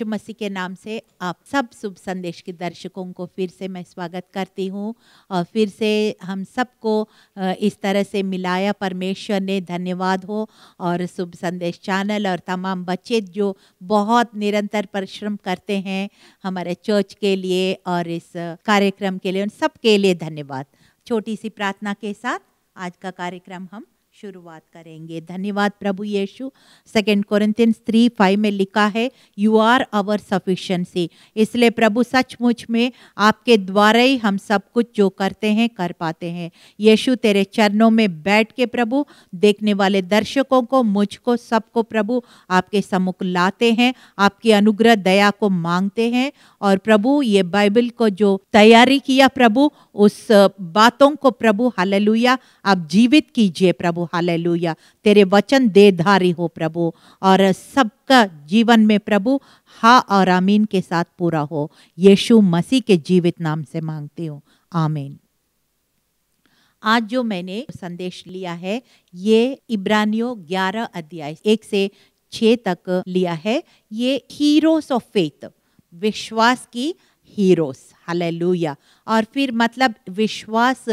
यीशु मसीह के नाम से आप सब शुभ संदेश के दर्शकों को फिर से मैं स्वागत करती हूँ और फिर से हम सबको इस तरह से मिलाया परमेश्वर ने धन्यवाद हो और शुभ संदेश चैनल और तमाम बच्चे जो बहुत निरंतर परिश्रम करते हैं हमारे चर्च के लिए और इस कार्यक्रम के लिए उन सब के लिए धन्यवाद छोटी सी प्रार्थना के साथ आज का कार्यक्रम हम शुरुआत करेंगे धन्यवाद प्रभु यीशु सेकेंड कोरिंथियंस थ्री फाइव में लिखा है यू आर आवर सफिशेंसी इसलिए प्रभु सचमुच में आपके द्वारा ही हम सब कुछ जो करते हैं कर पाते हैं यीशु तेरे चरणों में बैठ के प्रभु देखने वाले दर्शकों को मुझको सबको प्रभु आपके सम्मुख लाते हैं आपकी अनुग्रह दया को मांगते हैं और प्रभु ये बाइबल को जो तैयारी किया प्रभु उस बातों को प्रभु हालेलुया आप जीवित कीजिए प्रभु प्रभु हालेलुया तेरे वचन देधारी हो प्रभु और सबका जीवन में प्रभु हा और आमीन के साथ पूरा हो यीशु मसीह के जीवित नाम से मांगती हूँ आमीन आज जो मैंने संदेश लिया है ये इब्रानियों ग्यारह अध्याय एक से छ तक लिया है ये हीरोस ऑफ फेथ विश्वास की हीरोस हालेलुया और फिर मतलब विश्वास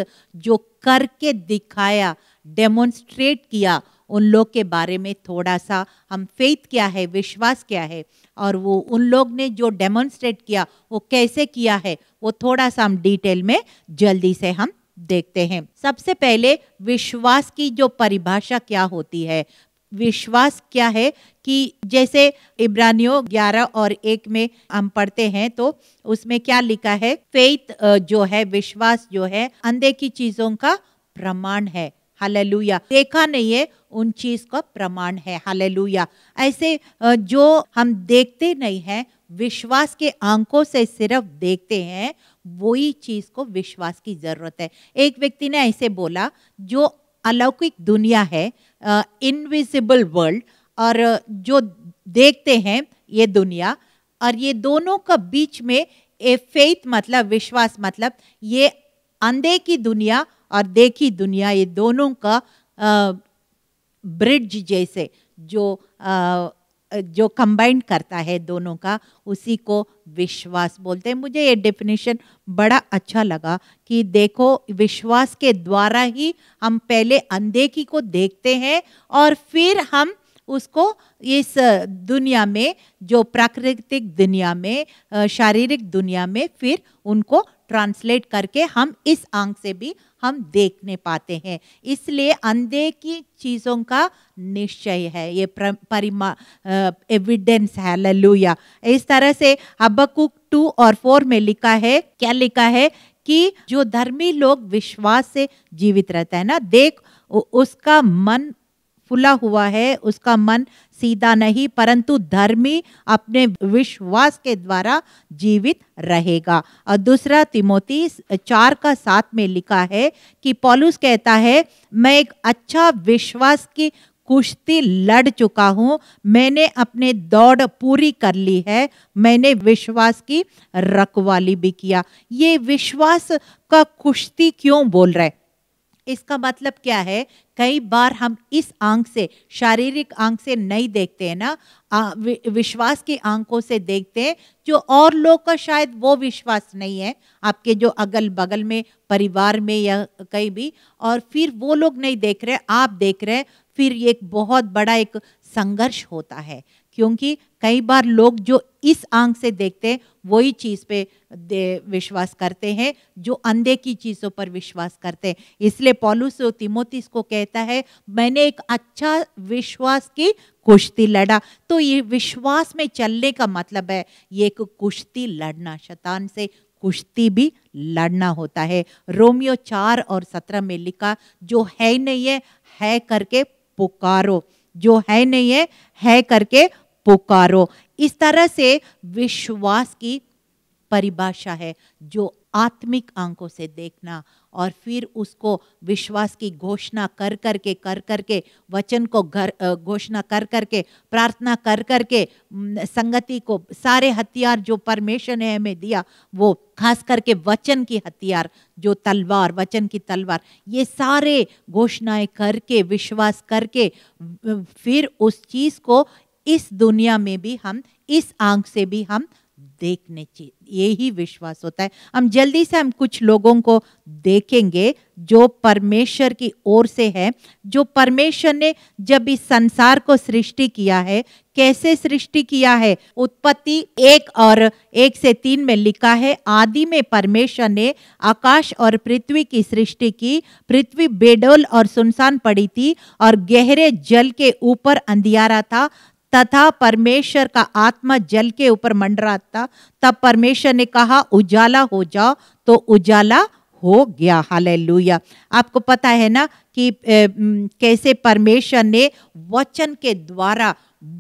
जो करके दिखाया डेमोन्स्ट्रेट किया उन लोग के बारे में थोड़ा सा हम फेथ क्या है विश्वास क्या है और वो उन लोग ने जो डेमोन्स्ट्रेट किया वो कैसे किया है वो थोड़ा सा हम डिटेल में जल्दी से हम देखते हैं सबसे पहले विश्वास की जो परिभाषा क्या होती है विश्वास क्या है कि जैसे इब्रानियों 11 और 1 में हम पढ़ते हैं तो उसमें क्या लिखा है फेथ जो है विश्वास जो है अंधे की चीज़ों का प्रमाण है हालेलुया देखा नहीं है उन चीज का प्रमाण है हालेलुया ऐसे जो हम देखते नहीं हैं विश्वास के आंखों से सिर्फ देखते हैं वही चीज को विश्वास की जरूरत है एक व्यक्ति ने ऐसे बोला जो अलौकिक दुनिया है इनविजिबल वर्ल्ड और जो देखते हैं ये दुनिया और ये दोनों का बीच में ए फेथ मतलब विश्वास मतलब ये अंधे की दुनिया और देखी दुनिया ये दोनों का ब्रिज जैसे जो आ, जो कंबाइंड करता है दोनों का उसी को विश्वास बोलते हैं मुझे ये डेफिनेशन बड़ा अच्छा लगा कि देखो विश्वास के द्वारा ही हम पहले अनदेखी को देखते हैं और फिर हम उसको इस दुनिया में जो प्राकृतिक दुनिया में शारीरिक दुनिया में फिर उनको ट्रांसलेट करके हम इस आंख से भी हम देखने पाते हैं इसलिए अंधे की चीज़ों का निश्चय है ये परिमा एविडेंस है ललुया इस तरह से अबकुक टू और फोर में लिखा है क्या लिखा है कि जो धर्मी लोग विश्वास से जीवित रहता है ना देख उसका मन फुला हुआ है उसका मन सीधा नहीं परंतु धर्मी अपने विश्वास के द्वारा जीवित रहेगा और दूसरा तिमोती चार का साथ में लिखा है कि पॉलुस कहता है मैं एक अच्छा विश्वास की कुश्ती लड़ चुका हूँ मैंने अपने दौड़ पूरी कर ली है मैंने विश्वास की रखवाली भी किया ये विश्वास का कुश्ती क्यों बोल रहा है इसका मतलब क्या है कई बार हम इस आंख से शारीरिक आंख से नहीं देखते हैं ना विश्वास की आंखों से देखते हैं जो और लोग का शायद वो विश्वास नहीं है आपके जो अगल बगल में परिवार में या कहीं भी और फिर वो लोग नहीं देख रहे आप देख रहे हैं फिर एक बहुत बड़ा एक संघर्ष होता है क्योंकि कई बार लोग जो इस आंख से देखते हैं वही चीज़ पे विश्वास करते हैं जो अंधे की चीज़ों पर विश्वास करते हैं इसलिए पॉलुस तिमोतिस को कहता है मैंने एक अच्छा विश्वास की कुश्ती लड़ा तो ये विश्वास में चलने का मतलब है ये एक कुश्ती लड़ना शतान से कुश्ती भी लड़ना होता है रोमियो चार और सत्रह में लिखा जो है नहीं है है करके पुकारो जो है नहीं है है करके पुकारो इस तरह से विश्वास की परिभाषा है जो आत्मिक आंखों से देखना और फिर उसको विश्वास की घोषणा कर कर के कर कर वचन को घर घोषणा कर करके प्रार्थना कर कर के संगति को सारे हथियार जो परमेश्वर ने हमें दिया वो खास करके वचन की हथियार जो तलवार वचन की तलवार ये सारे घोषणाएं करके विश्वास करके फिर उस चीज़ को इस दुनिया में भी हम इस आंख से भी हम देखने चाहिए यही विश्वास होता है हम जल्दी से हम कुछ लोगों को देखेंगे जो परमेश्वर की ओर से है जो परमेश्वर ने जब इस संसार को सृष्टि किया है कैसे सृष्टि किया है उत्पत्ति एक और एक से तीन में लिखा है आदि में परमेश्वर ने आकाश और पृथ्वी की सृष्टि की पृथ्वी बेडोल और सुनसान पड़ी थी और गहरे जल के ऊपर अंधियारा था तथा परमेश्वर का आत्मा जल के ऊपर मंडराता था तब परमेश्वर ने कहा उजाला हो जाओ तो उजाला हो गया हाल आपको पता है ना कि ए, कैसे परमेश्वर ने वचन के द्वारा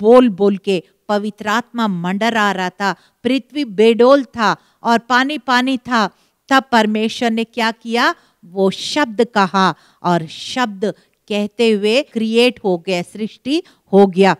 बोल बोल के पवित्र आत्मा मंडर आ रहा था पृथ्वी बेडोल था और पानी पानी था तब परमेश्वर ने क्या किया वो शब्द कहा और शब्द कहते हुए क्रिएट हो गया सृष्टि हो गया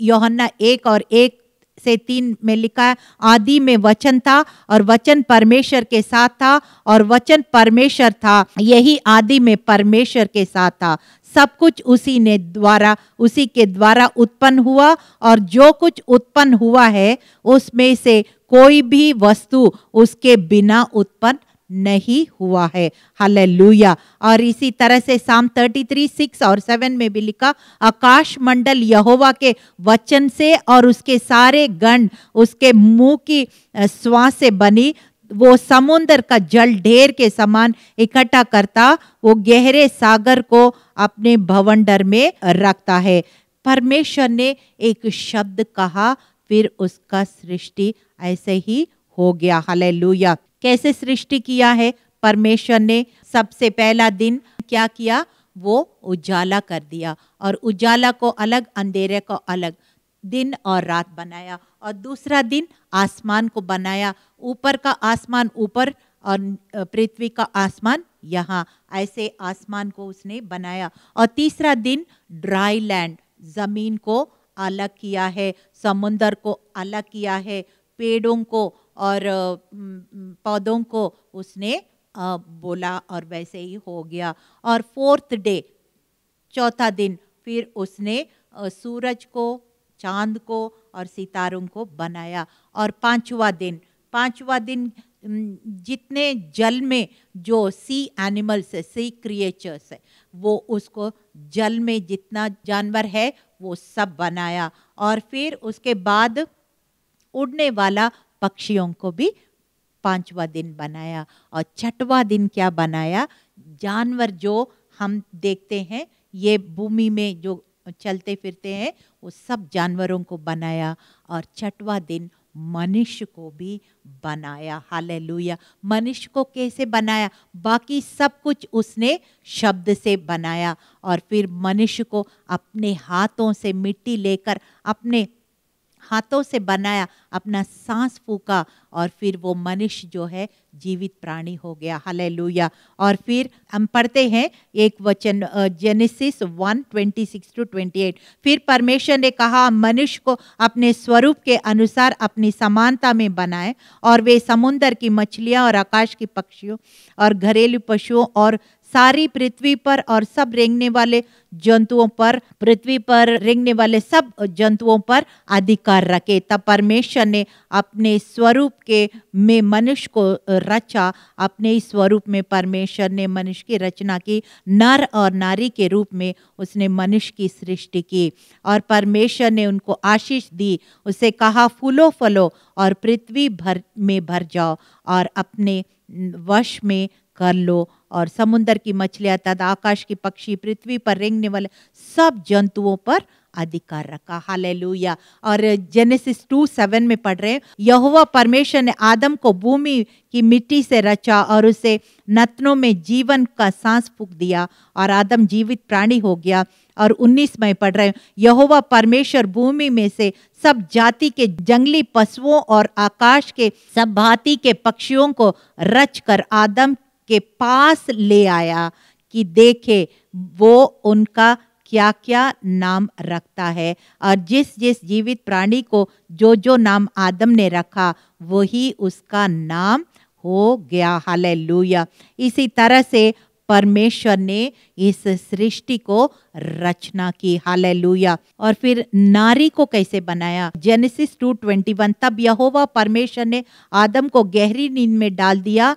योहन्ना एक और एक से तीन में लिखा है आदि में वचन था और वचन परमेश्वर के साथ था और वचन परमेश्वर था यही आदि में परमेश्वर के साथ था सब कुछ उसी ने द्वारा उसी के द्वारा उत्पन्न हुआ और जो कुछ उत्पन्न हुआ है उसमें से कोई भी वस्तु उसके बिना उत्पन्न नहीं हुआ है हालेलुया और इसी तरह से साम 33 सिक्स और सेवन में भी लिखा आकाश मंडल यहोवा के वचन से और उसके सारे गण उसके मुंह की श्वास से बनी वो समुन्द्र का जल ढेर के समान इकट्ठा करता वो गहरे सागर को अपने भवंडर में रखता है परमेश्वर ने एक शब्द कहा फिर उसका सृष्टि ऐसे ही हो गया हालेलुया कैसे सृष्टि किया है परमेश्वर ने सबसे पहला दिन क्या किया वो उजाला कर दिया और उजाला को अलग अंधेरे को अलग दिन और रात बनाया और दूसरा दिन आसमान को बनाया ऊपर का आसमान ऊपर और पृथ्वी का आसमान यहाँ ऐसे आसमान को उसने बनाया और तीसरा दिन ड्राई लैंड ज़मीन को अलग किया है समुंदर को अलग किया है पेड़ों को और पौधों को उसने बोला और वैसे ही हो गया और फोर्थ डे चौथा दिन फिर उसने सूरज को चांद को और सितारों को बनाया और पांचवा दिन पांचवा दिन जितने जल में जो सी एनिमल्स है सी क्रिएचर्स है वो उसको जल में जितना जानवर है वो सब बनाया और फिर उसके बाद उड़ने वाला पक्षियों को भी पांचवा दिन बनाया और छठवा दिन क्या बनाया जानवर जो हम देखते हैं ये भूमि में जो चलते फिरते हैं वो सब जानवरों को बनाया और छठवा दिन मनुष्य को भी बनाया लुया मनुष्य को कैसे बनाया बाकी सब कुछ उसने शब्द से बनाया और फिर मनुष्य को अपने हाथों से मिट्टी लेकर अपने हाथों से बनाया अपना सांस फूका और फिर वो मनुष्य जो है जीवित प्राणी हो गया हालेलुया और फिर हम पढ़ते हैं एक वचन Genesis one twenty six two twenty eight फिर परमेश्वर ने कहा मनुष्य को अपने स्वरूप के अनुसार अपनी समानता में बनाए और वे समुन्दर की मछलियाँ और आकाश की पक्षियों और घरेलू पशुओं और सारी पृथ्वी पर और सब रेंगने वाले जंतुओं पर पृथ्वी पर रेंगने वाले सब जंतुओं पर अधिकार रखे तब परमेश्वर ने अपने स्वरूप के में मनुष्य को रचा अपने ही स्वरूप में परमेश्वर ने मनुष्य की रचना की नर और नारी के रूप में उसने मनुष्य की सृष्टि की और परमेश्वर ने उनको आशीष दी उसे कहा फूलो फलो और पृथ्वी भर में भर जाओ और अपने वश में कर लो और समुन्दर की मछलियां तथा आकाश की पक्षी पृथ्वी पर रेंगने वाले सब जंतुओं पर अधिकार रखा हालेलुया और जेनेसिस टू सेवन में पढ़ रहे यहुआ परमेश्वर ने आदम को भूमि की मिट्टी से रचा और उसे नतनों में जीवन का सांस फूक दिया और आदम जीवित प्राणी हो गया और 19 में पढ़ रहे यहोवा परमेश्वर भूमि में से सब जाति के जंगली पशुओं और आकाश के सब भांति के पक्षियों को रच कर आदम के पास ले आया कि देखे वो उनका क्या क्या नाम रखता है और जिस जिस जीवित प्राणी को जो जो नाम आदम ने रखा वही उसका नाम हो गया हालेलुया इसी तरह से परमेश्वर ने इस सृष्टि को रचना की हालेलुया और फिर नारी को कैसे बनाया जेनेसिस 2:21 तब यहोवा परमेश्वर ने आदम को गहरी नींद में डाल दिया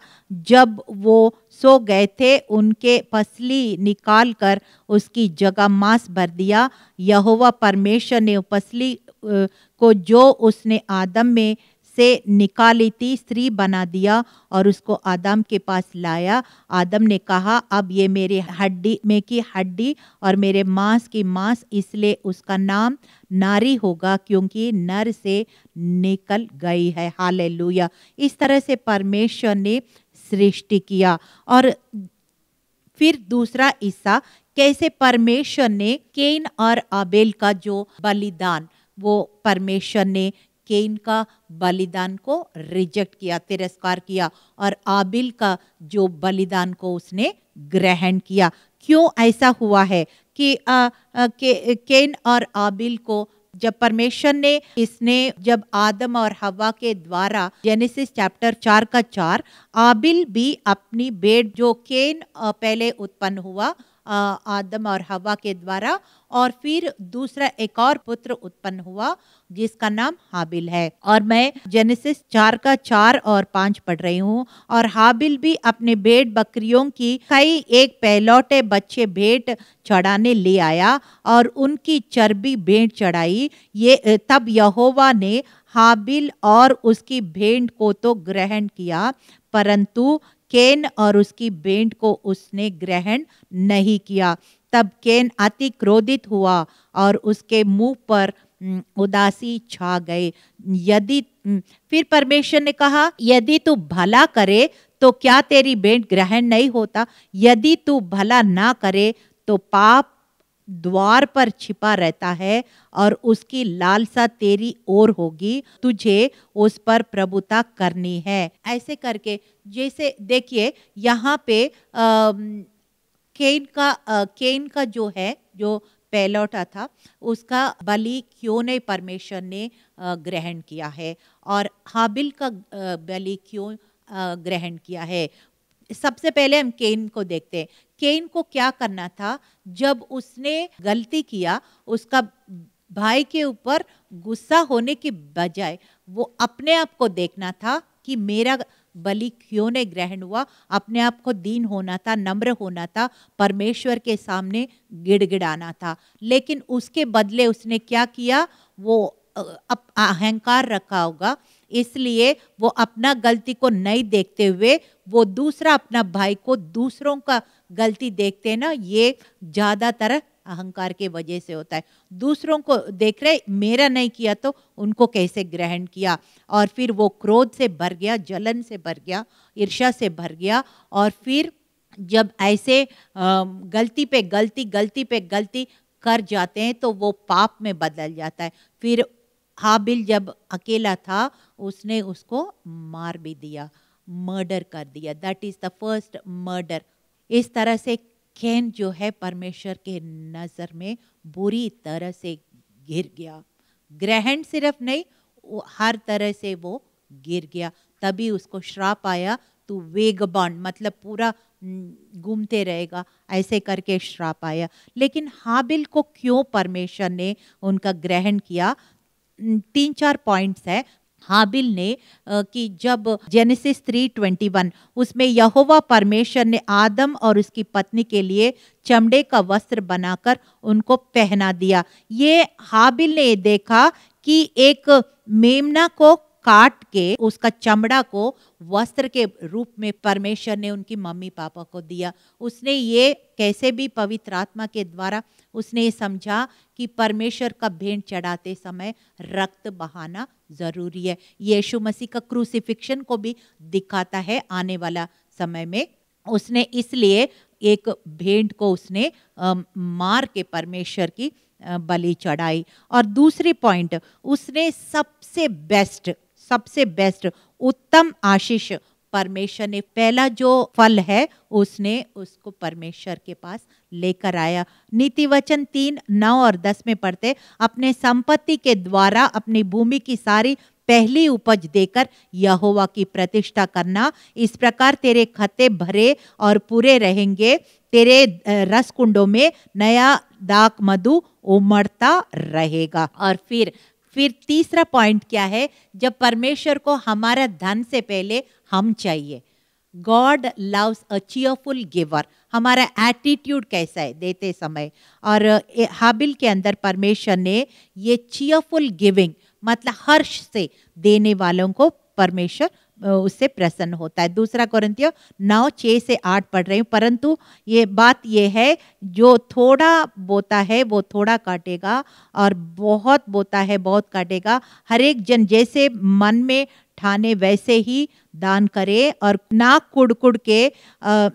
जब वो सो गए थे उनके पसली निकाल कर उसकी जगह मांस भर दिया यहोवा परमेश्वर ने पसली को जो उसने आदम में से निकाली थी स्त्री बना दिया और उसको आदम के पास लाया आदम ने कहा अब ये मेरे हड्डी में की हड्डी और मेरे मांस की मांस इसलिए उसका नाम नारी होगा क्योंकि नर से निकल गई है हाल इस तरह से परमेश्वर ने सृष्टि किया और फिर दूसरा हिस्सा कैसे परमेश्वर ने केन और आबेल का जो बलिदान वो परमेश्वर ने केन का बलिदान को रिजेक्ट किया तिरस्कार किया और आबिल का जो बलिदान को उसने ग्रहण किया क्यों ऐसा हुआ है कि आ, आ, के, केन और आबिल को जब परमेश्वर ने इसने जब आदम और हवा के द्वारा जेनेसिस चैप्टर चार का चार आबिल भी अपनी बेट जो केन पहले उत्पन्न हुआ आदम और हवा के द्वारा और फिर दूसरा एक और पुत्र उत्पन्न हुआ जिसका नाम हाबिल है और मैं जेनेसिस चार का चार और पांच पढ़ रही हूँ और हाबिल भी अपने भेड़ बकरियों की कई एक पहलौटे बच्चे भेंट चढ़ाने ले आया और उनकी चर्बी भेंट चढ़ाई ये तब यहोवा ने हाबिल और उसकी भेंट को तो ग्रहण किया परंतु केन और उसकी बेंट को उसने ग्रहण नहीं किया तब केन अति क्रोधित हुआ और उसके मुंह पर उदासी छा गए यदि फिर परमेश्वर ने कहा यदि तू भला करे तो क्या तेरी बेंट ग्रहण नहीं होता यदि तू भला ना करे तो पाप द्वार पर छिपा रहता है और उसकी लालसा तेरी ओर होगी तुझे उस पर प्रभुता करनी है ऐसे करके जैसे देखिए यहाँ पे आ, केन का आ, केन का जो है जो पैलौटा था उसका बलि क्यों नहीं परमेश्वर ने ग्रहण किया है और हाबिल का बलि क्यों ग्रहण किया है सबसे पहले हम केन को देखते हैं केन को क्या करना था जब उसने गलती किया उसका भाई के ऊपर गुस्सा होने के बजाय वो अपने आप को देखना था कि मेरा बलि क्यों ने ग्रहण हुआ अपने आप को दीन होना था नम्र होना था परमेश्वर के सामने गिड़गिड़ाना था लेकिन उसके बदले उसने क्या किया वो अहंकार रखा होगा इसलिए वो अपना गलती को नहीं देखते हुए वो दूसरा अपना भाई को दूसरों का गलती देखते हैं ना ये ज़्यादातर अहंकार के वजह से होता है दूसरों को देख रहे मेरा नहीं किया तो उनको कैसे ग्रहण किया और फिर वो क्रोध से भर गया जलन से भर गया ईर्ष्या से भर गया और फिर जब ऐसे गलती पे गलती गलती पे गलती कर जाते हैं तो वो पाप में बदल जाता है फिर हाबिल जब अकेला था उसने उसको मार भी दिया मर्डर कर दिया that is the first murder इस तरह से कैन जो है परमेश्वर के नज़र में बुरी तरह से गिर गया ग्रहण सिर्फ नहीं हर तरह से वो गिर गया तभी उसको श्राप आया तू वेगबान मतलब पूरा घूमते रहेगा ऐसे करके श्राप आया लेकिन हाबिल को क्यों परमेश्वर ने उनका ग्रहण किया तीन चार पॉइंट्स है हाबिल ने कि जब जेनेसिस थ्री वन उसमें यहोवा परमेश्वर ने आदम और उसकी पत्नी के लिए चमड़े का वस्त्र बनाकर उनको पहना दिया ये हाबिल ने देखा कि एक मेमना को काट के उसका चमड़ा को वस्त्र के रूप में परमेश्वर ने उनकी मम्मी पापा को दिया उसने ये कैसे भी पवित्र आत्मा के द्वारा उसने ये समझा कि परमेश्वर का भेंट चढ़ाते समय रक्त बहाना ज़रूरी है यीशु मसीह का क्रूसिफिक्शन को भी दिखाता है आने वाला समय में उसने इसलिए एक भेंट को उसने मार के परमेश्वर की बलि चढ़ाई और दूसरी पॉइंट उसने सबसे बेस्ट सबसे बेस्ट उत्तम आशीष परमेश्वर ने पहला जो फल है उसने उसको परमेश्वर के पास लेकर आया नीति वचन तीन नौ और दस में पढ़ते अपने संपत्ति के द्वारा अपनी भूमि की सारी पहली उपज देकर यहोवा की प्रतिष्ठा करना इस प्रकार तेरे खते भरे और पूरे रहेंगे तेरे रस कुंडों में नया दाक मधु उमड़ता रहेगा और फिर फिर तीसरा पॉइंट क्या है जब परमेश्वर को हमारा धन से पहले हम चाहिए God loves a cheerful giver हमारा एटीट्यूड कैसा है देते समय और हाबिल के अंदर परमेश्वर ने ये चीयरफुल गिविंग मतलब हर्ष से देने वालों को परमेश्वर उससे प्रसन्न होता है दूसरा कोरंतियो नौ छः से आठ पढ़ रही हूँ परंतु ये बात ये है जो थोड़ा बोता है वो थोड़ा काटेगा और बहुत बोता है बहुत काटेगा हर एक जन जैसे मन में ठाने वैसे ही दान करे और ना कुड़ कुड़ के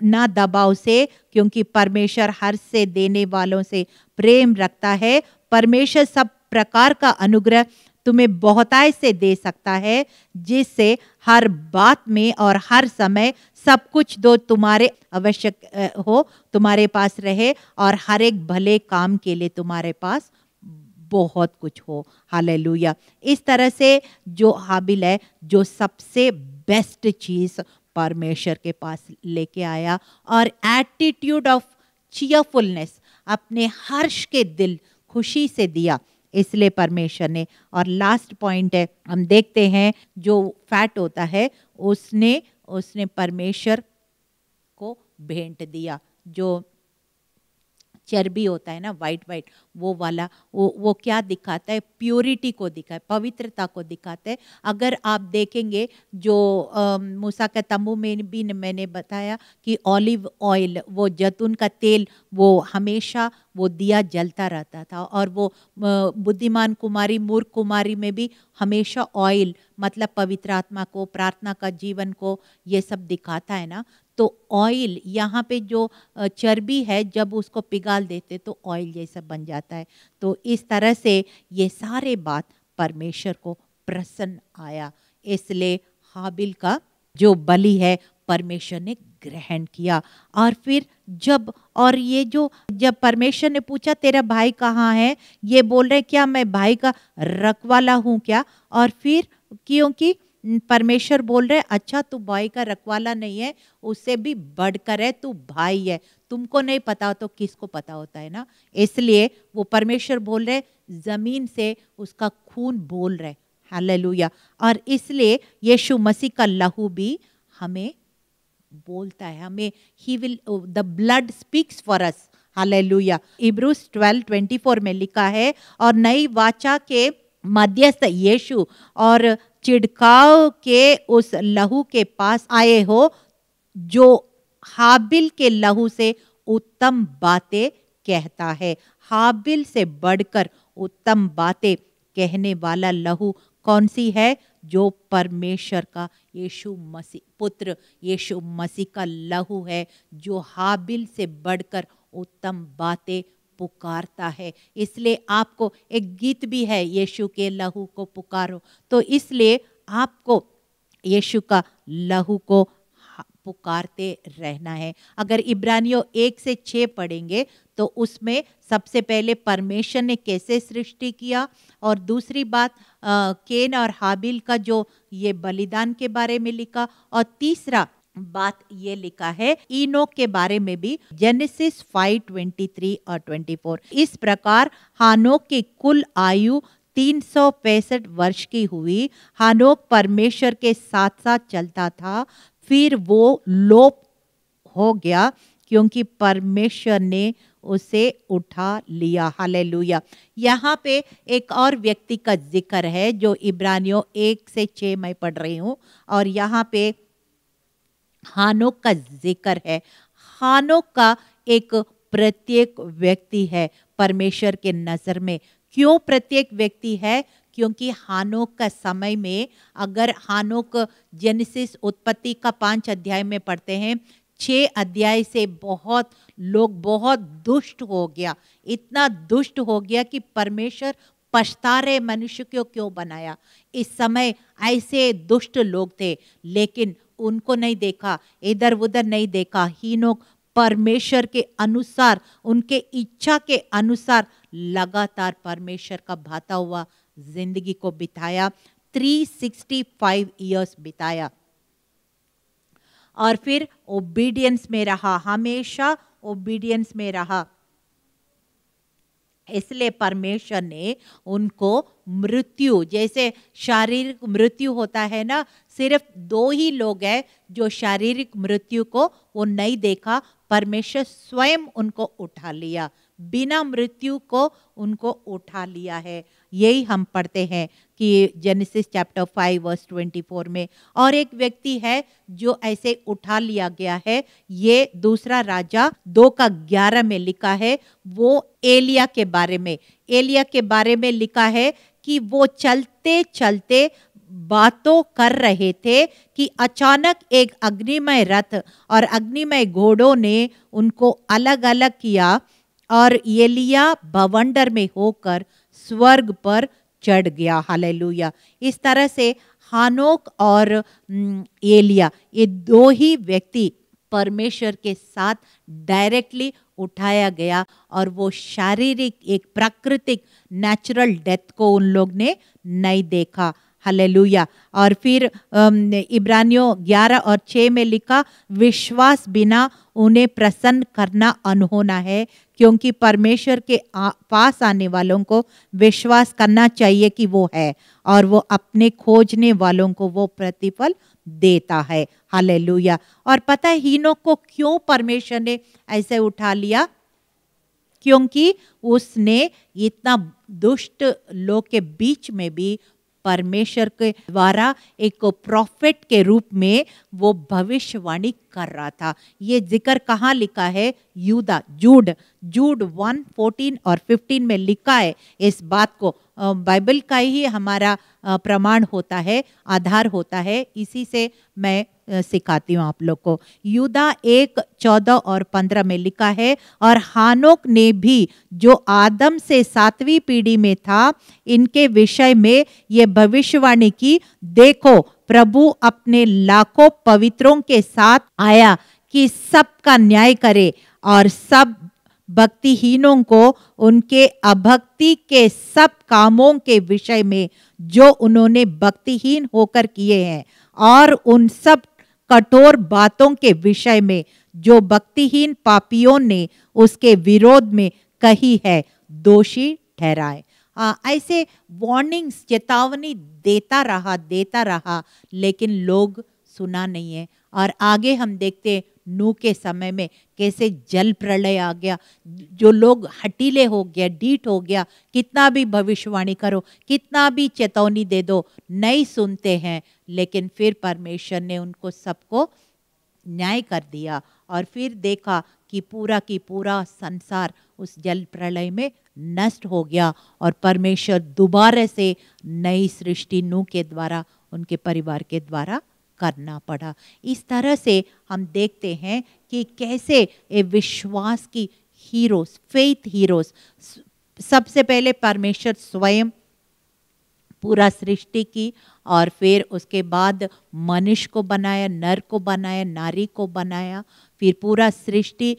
ना दबाव से क्योंकि परमेश्वर हर से देने वालों से प्रेम रखता है परमेश्वर सब प्रकार का अनुग्रह तुम्हें बहुताय से दे सकता है जिससे हर बात में और हर समय सब कुछ दो तुम्हारे आवश्यक हो तुम्हारे पास रहे और हर एक भले काम के लिए तुम्हारे पास बहुत कुछ हो हाल इस तरह से जो हाबिल है जो सबसे बेस्ट चीज़ परमेश्वर के पास लेके आया और एटीट्यूड ऑफ चीयरफुलनेस अपने हर्ष के दिल खुशी से दिया इसलिए परमेश्वर ने और लास्ट पॉइंट है हम देखते हैं जो फैट होता है उसने उसने परमेश्वर को भेंट दिया जो चर्बी होता है ना वाइट वाइट वो वाला वो वो क्या दिखाता है प्योरिटी को दिखा है पवित्रता को दिखाता है अगर आप देखेंगे जो मूसा के तंबू में भी मैंने बताया कि ऑलिव ऑयल वो जैतून का तेल वो हमेशा वो दिया जलता रहता था और वो बुद्धिमान कुमारी मूर्ख कुमारी में भी हमेशा ऑयल मतलब पवित्र आत्मा को प्रार्थना का जीवन को ये सब दिखाता है ना तो ऑयल यहाँ पे जो चर्बी है जब उसको पिघाल देते तो ऑयल जैसा बन जाता है तो इस तरह से ये सारे बात परमेश्वर को प्रसन्न आया इसलिए हाबिल का जो बलि है परमेश्वर ने ग्रहण किया और फिर जब और ये जो जब परमेश्वर ने पूछा तेरा भाई कहाँ है ये बोल रहे क्या मैं भाई का रखवाला हूँ क्या और फिर क्योंकि परमेश्वर बोल रहे अच्छा तू बॉय का रखवाला नहीं है उससे भी बढ़कर है तू भाई है तुमको नहीं पता तो किसको पता होता है ना इसलिए वो परमेश्वर बोल रहे ज़मीन से उसका खून बोल रहे हालेलुया और इसलिए यीशु मसीह का लहू भी हमें बोलता है हमें ही will the blood speaks for us hallelujah Hebrews 12:24 में लिखा है और नई वाचा के मध्यस्थ यीशु और चिड़काव के उस लहू के पास आए हो जो हाबिल के लहू से उत्तम बातें कहता है हाबिल से बढ़कर उत्तम बातें कहने वाला लहू कौन सी है जो परमेश्वर का यीशु मसीह पुत्र यीशु मसीह का लहू है जो हाबिल से बढ़कर उत्तम बातें पुकारता है इसलिए आपको एक गीत भी है यीशु के लहू को पुकारो तो इसलिए आपको यीशु का लहू को पुकारते रहना है अगर इब्रानियों एक से छः पढ़ेंगे तो उसमें सबसे पहले परमेश्वर ने कैसे सृष्टि किया और दूसरी बात केन और हाबिल का जो ये बलिदान के बारे में लिखा और तीसरा बात ये लिखा है इनोक के बारे में भी जेनेसिस 5:23 और 24 इस प्रकार हानोक की कुल आयु तीन सौ वर्ष की हुई हानोक परमेश्वर के साथ साथ चलता था फिर वो लोप हो गया क्योंकि परमेश्वर ने उसे उठा लिया लुया यहाँ पे एक और व्यक्ति का जिक्र है जो इब्रानियों एक से छः मैं पढ़ रही हूँ और यहाँ पे हानों का जिक्र है हानों का एक प्रत्येक व्यक्ति है परमेश्वर के नज़र में क्यों प्रत्येक व्यक्ति है क्योंकि हानोक का समय में अगर हानोक जेनेसिस उत्पत्ति का पांच अध्याय में पढ़ते हैं छः अध्याय से बहुत लोग बहुत दुष्ट हो गया इतना दुष्ट हो गया कि परमेश्वर पछता रहे मनुष्य को क्यों बनाया इस समय ऐसे दुष्ट लोग थे लेकिन उनको नहीं देखा इधर उधर नहीं देखा हीनोक परमेश्वर के अनुसार उनके इच्छा के अनुसार लगातार परमेश्वर का भाता हुआ जिंदगी को बिताया 365 इयर्स बिताया और फिर ओबीडियंस में रहा हमेशा ओबीडियंस में रहा इसलिए परमेश्वर ने उनको मृत्यु जैसे शारीरिक मृत्यु होता है ना सिर्फ दो ही लोग हैं जो शारीरिक मृत्यु को वो नहीं देखा परमेश्वर स्वयं उनको उठा लिया बिना मृत्यु को उनको उठा लिया है यही हम पढ़ते हैं कि Genesis chapter five verse twenty four में और एक व्यक्ति है जो ऐसे उठा लिया गया है ये दूसरा राजा दो का ग्यारह में लिखा है वो एलिया के बारे में एलिया के बारे में लिखा है कि वो चलते चलते बातों कर रहे थे कि अचानक एक अग्निमय रथ और अग्निमय घोड़ों ने उनको अलग अलग किया और एलिया भवंडर में होकर स्वर्ग पर चढ़ गया हालेलुया इस तरह से हानोक और एलिया ये दो ही व्यक्ति परमेश्वर के साथ डायरेक्टली उठाया गया और वो शारीरिक एक प्राकृतिक नेचुरल डेथ को उन लोग ने नहीं देखा हलेलुया और फिर इब्रानियों ग्यारह और छः में लिखा विश्वास बिना उन्हें प्रसन्न करना अनहोना है क्योंकि परमेश्वर के आ, पास आने वालों को विश्वास करना चाहिए कि वो है और वो अपने खोजने वालों को वो प्रतिफल देता है हालेलुया और पता है हीनों को क्यों परमेश्वर ने ऐसे उठा लिया क्योंकि उसने इतना दुष्ट लोग के बीच में भी परमेश्वर के द्वारा एक प्रॉफिट के रूप में वो भविष्यवाणी कर रहा था ये जिक्र कहाँ लिखा है यूदा जूड जूड वन फोर्टीन और फिफ्टीन में लिखा है इस बात को बाइबल का ही हमारा प्रमाण होता है आधार होता है इसी से मैं सिखाती हूँ आप लोग को युदा एक चौदह और पंद्रह में लिखा है और हानोक ने भी जो आदम से सातवीं पीढ़ी में था इनके विषय में ये भविष्यवाणी की देखो प्रभु अपने लाखों पवित्रों के साथ आया कि सबका न्याय करे और सब भक्तिहीनों को उनके अभक्ति के सब कामों के विषय में जो उन्होंने भक्तिहीन होकर किए हैं और उन सब कठोर बातों के विषय में जो भक्तिहीन पापियों ने उसके विरोध में कही है दोषी ठहराए हाँ, ऐसे वार्निंग्स चेतावनी देता रहा देता रहा लेकिन लोग सुना नहीं है और आगे हम देखते नू के समय में कैसे जल प्रलय आ गया जो लोग हटीले हो गया डीट हो गया कितना भी भविष्यवाणी करो कितना भी चेतावनी दे दो नहीं सुनते हैं लेकिन फिर परमेश्वर ने उनको सबको न्याय कर दिया और फिर देखा कि पूरा की पूरा संसार उस जल प्रलय में नष्ट हो गया और परमेश्वर दोबारा से नई सृष्टि नू के द्वारा उनके परिवार के द्वारा करना पड़ा इस तरह से हम देखते हैं कि कैसे ये विश्वास की हीरोस फेथ हीरोस सबसे पहले परमेश्वर स्वयं पूरा सृष्टि की और फिर उसके बाद मनुष्य को बनाया नर को बनाया नारी को बनाया फिर पूरा सृष्टि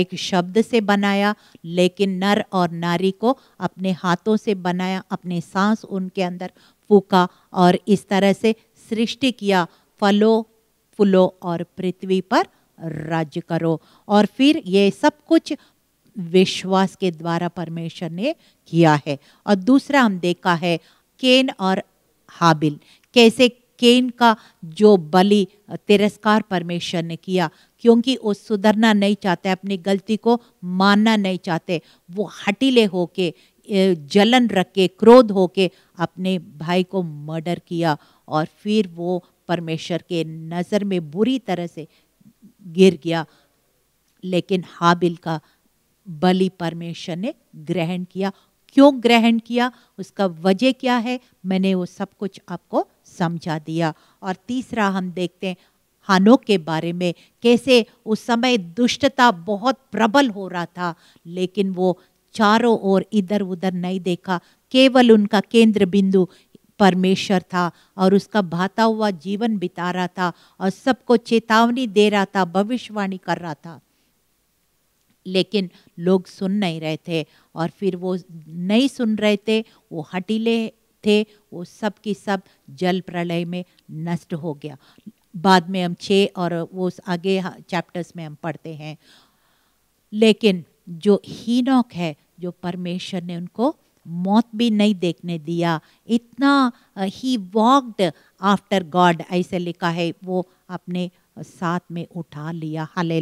एक शब्द से बनाया लेकिन नर और नारी को अपने हाथों से बनाया अपने सांस उनके अंदर फूका और इस तरह से सृष्टि किया फलों फूलों और पृथ्वी पर राज्य करो और फिर ये सब कुछ विश्वास के द्वारा परमेश्वर ने किया है और दूसरा हम देखा है केन और हाबिल कैसे केन का जो बलि तिरस्कार परमेश्वर ने किया क्योंकि वो सुधरना नहीं चाहते अपनी गलती को मानना नहीं चाहते वो हटीले होके जलन रख के क्रोध होके अपने भाई को मर्डर किया और फिर वो परमेश्वर के नज़र में बुरी तरह से गिर गया लेकिन हाबिल का बलि परमेश्वर ने ग्रहण किया क्यों ग्रहण किया उसका वजह क्या है मैंने वो सब कुछ आपको समझा दिया और तीसरा हम देखते हैं हानोक के बारे में कैसे उस समय दुष्टता बहुत प्रबल हो रहा था लेकिन वो चारों ओर इधर उधर नहीं देखा केवल उनका केंद्र बिंदु परमेश्वर था और उसका भाता हुआ जीवन बिता रहा था और सबको चेतावनी दे रहा था भविष्यवाणी कर रहा था लेकिन लोग सुन नहीं रहे थे और फिर वो नहीं सुन रहे थे वो हटीले थे वो सब की सब जल प्रलय में नष्ट हो गया बाद में हम छः और वो आगे चैप्टर्स में हम पढ़ते हैं लेकिन जो हीनोक है जो परमेश्वर ने उनको मौत भी नहीं देखने दिया इतना ही वॉकड आफ्टर गॉड ऐसे लिखा है वो अपने साथ में उठा लिया हाल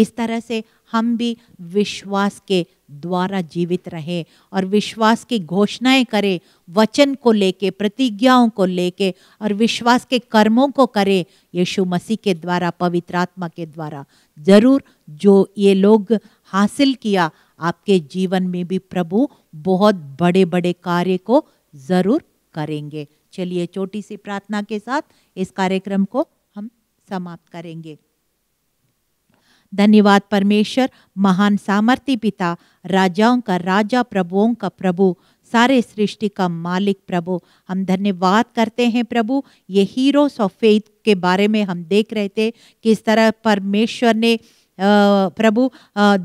इस तरह से हम भी विश्वास के द्वारा जीवित रहे और विश्वास की घोषणाएं करे वचन को लेके प्रतिज्ञाओं को लेके और विश्वास के कर्मों को करे यीशु मसीह के द्वारा पवित्र आत्मा के द्वारा जरूर जो ये लोग हासिल किया आपके जीवन में भी प्रभु बहुत बड़े बड़े कार्य को जरूर करेंगे चलिए छोटी सी प्रार्थना के साथ इस कार्यक्रम को हम समाप्त करेंगे धन्यवाद परमेश्वर महान सामर्थ्य पिता राजाओं का राजा प्रभुओं का प्रभु सारे सृष्टि का मालिक प्रभु हम धन्यवाद करते हैं प्रभु ये हीरोस ऑफ फेथ के बारे में हम देख रहे थे कि इस तरह परमेश्वर ने प्रभु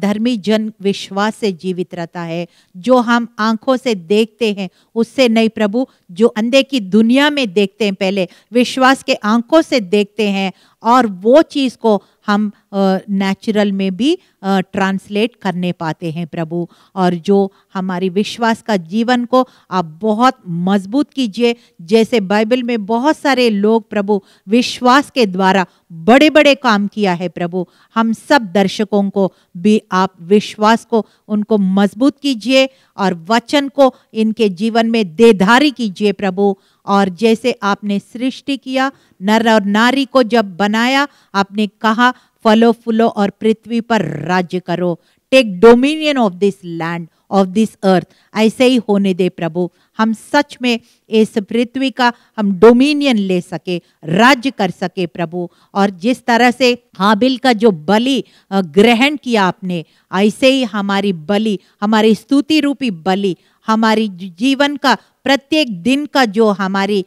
धर्मी जन विश्वास से जीवित रहता है जो हम आंखों से देखते हैं उससे नहीं प्रभु जो अंधे की दुनिया में देखते हैं पहले विश्वास के आंखों से देखते हैं और वो चीज़ को हम नेचुरल में भी ट्रांसलेट करने पाते हैं प्रभु और जो हमारी विश्वास का जीवन को आप बहुत मजबूत कीजिए जैसे बाइबल में बहुत सारे लोग प्रभु विश्वास के द्वारा बड़े बड़े काम किया है प्रभु हम सब दर्शकों को भी आप विश्वास को उनको मजबूत कीजिए और वचन को इनके जीवन में देधारी कीजिए प्रभु और जैसे आपने सृष्टि किया नर और नारी को जब बनाया आपने कहा फलो फूलो और पृथ्वी पर राज्य करो take dominion of this land of this earth ऐसे ही होने दे प्रभु हम सच में इस पृथ्वी का हम डोमिनियन ले सके राज्य कर सके प्रभु और जिस तरह से हाबिल का जो बलि ग्रहण किया आपने ऐसे ही हमारी बलि हमारी स्तुति रूपी बलि हमारी जीवन का प्रत्येक दिन का जो हमारी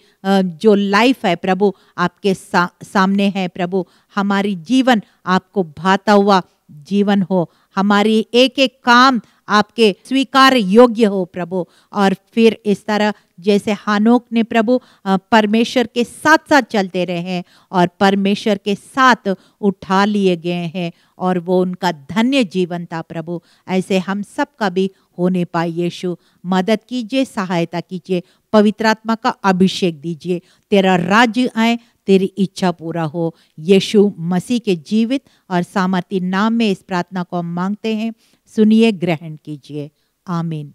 जो लाइफ है प्रभु आपके सा, सामने है प्रभु हमारी जीवन आपको भाता हुआ जीवन हो हमारी एक एक काम आपके स्वीकार योग्य हो प्रभु और फिर इस तरह जैसे हानोक ने प्रभु परमेश्वर के साथ साथ चलते रहे हैं और परमेश्वर के साथ उठा लिए गए हैं और वो उनका धन्य जीवन था प्रभु ऐसे हम सब का भी होने पाए यीशु मदद कीजिए सहायता कीजिए पवित्र आत्मा का अभिषेक दीजिए तेरा राज्य आए तेरी इच्छा पूरा हो यीशु मसीह के जीवित और सामर्थी नाम में इस प्रार्थना को हम मांगते हैं सुनिए ग्रहण कीजिए आमीन